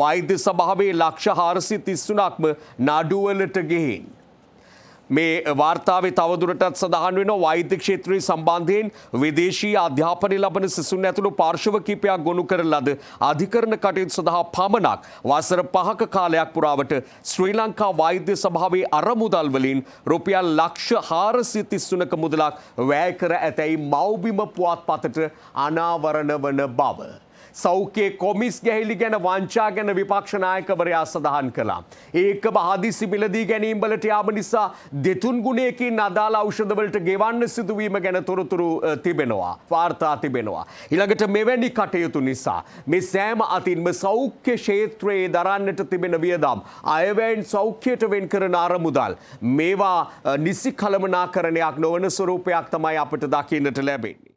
වෛද්‍ය සභාවේ ලක්ෂ හාරසි තිස්සුනක්ම නඩුවලට ගෙහින්. මේ වාර්තාව තවදුරටත් සඳහන් වෙන වෛද්‍ය ක්ෂේත්‍රයේ සම්බන්ධයෙන් විදේශී අධ්‍යාපනය ලබන සිසුන් ඇතුළු පාර්ශව කීපයක් ගොනු කරන ලද අධිකරණ කටයුතු සඳහා පමණක් වසර පහක කාලයක් පුරාවට ශ්‍රී ලංකා වෛද්‍ය සභාවේ අරමුදල් වලින් රුපියල් ලක්ෂ 433ක මුදලක් වැය කර ඇතැයි මව්බිම පුවත්පතට අනාවරණ වන බව සෞඛ්‍යයේ කොමිස් ගැහිලි ගැන වංචා ගැන විපක්ෂ නායකවරයා සඳහන් කළා. ඒකම හදිසි මිලදී ගැනීම් වලට යාම නිසා දෙතුන් ගුණයකින් අදාළ ඖෂධවලට ගෙවන්න සිදුවීම ගැන තොරතුරු තිබෙනවා. වාර්තා තිබෙනවා. ඊළඟට මෙවැනි කටයුතු නිසා මේ සෑම අතින්ම සෞඛ්‍ය ක්ෂේත්‍රයේ දරන්නට තිබෙන වියදම් අයවැයෙන් සෞඛ්‍යයට වෙන් කරන අරමුදල් මේවා නිසි කළමනාකරණයක් නොවන ස්වරූපයක් තමයි අපට දකින්නට ලැබෙන්නේ.